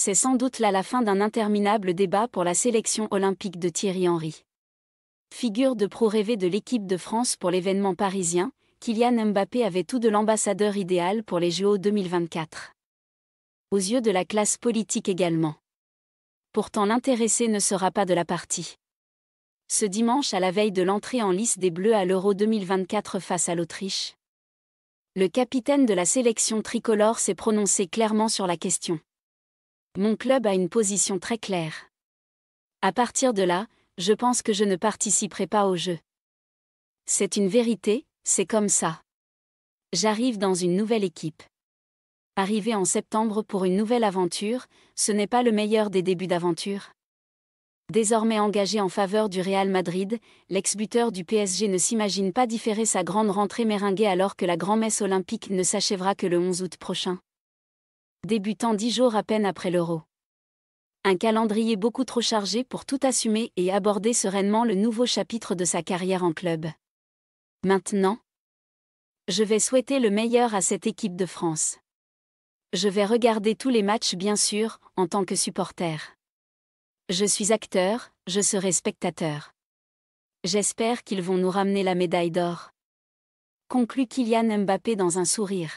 c'est sans doute là la fin d'un interminable débat pour la sélection olympique de Thierry Henry. Figure de pro rêvé de l'équipe de France pour l'événement parisien, Kylian Mbappé avait tout de l'ambassadeur idéal pour les JO 2024. Aux yeux de la classe politique également. Pourtant l'intéressé ne sera pas de la partie. Ce dimanche à la veille de l'entrée en lice des Bleus à l'Euro 2024 face à l'Autriche. Le capitaine de la sélection tricolore s'est prononcé clairement sur la question. Mon club a une position très claire. À partir de là, je pense que je ne participerai pas au jeu. C'est une vérité, c'est comme ça. J'arrive dans une nouvelle équipe. Arriver en septembre pour une nouvelle aventure, ce n'est pas le meilleur des débuts d'aventure. Désormais engagé en faveur du Real Madrid, l'ex-buteur du PSG ne s'imagine pas différer sa grande rentrée meringuée alors que la grand-messe olympique ne s'achèvera que le 11 août prochain débutant dix jours à peine après l'euro. Un calendrier beaucoup trop chargé pour tout assumer et aborder sereinement le nouveau chapitre de sa carrière en club. Maintenant, je vais souhaiter le meilleur à cette équipe de France. Je vais regarder tous les matchs bien sûr, en tant que supporter. Je suis acteur, je serai spectateur. J'espère qu'ils vont nous ramener la médaille d'or. Conclut Kylian Mbappé dans un sourire.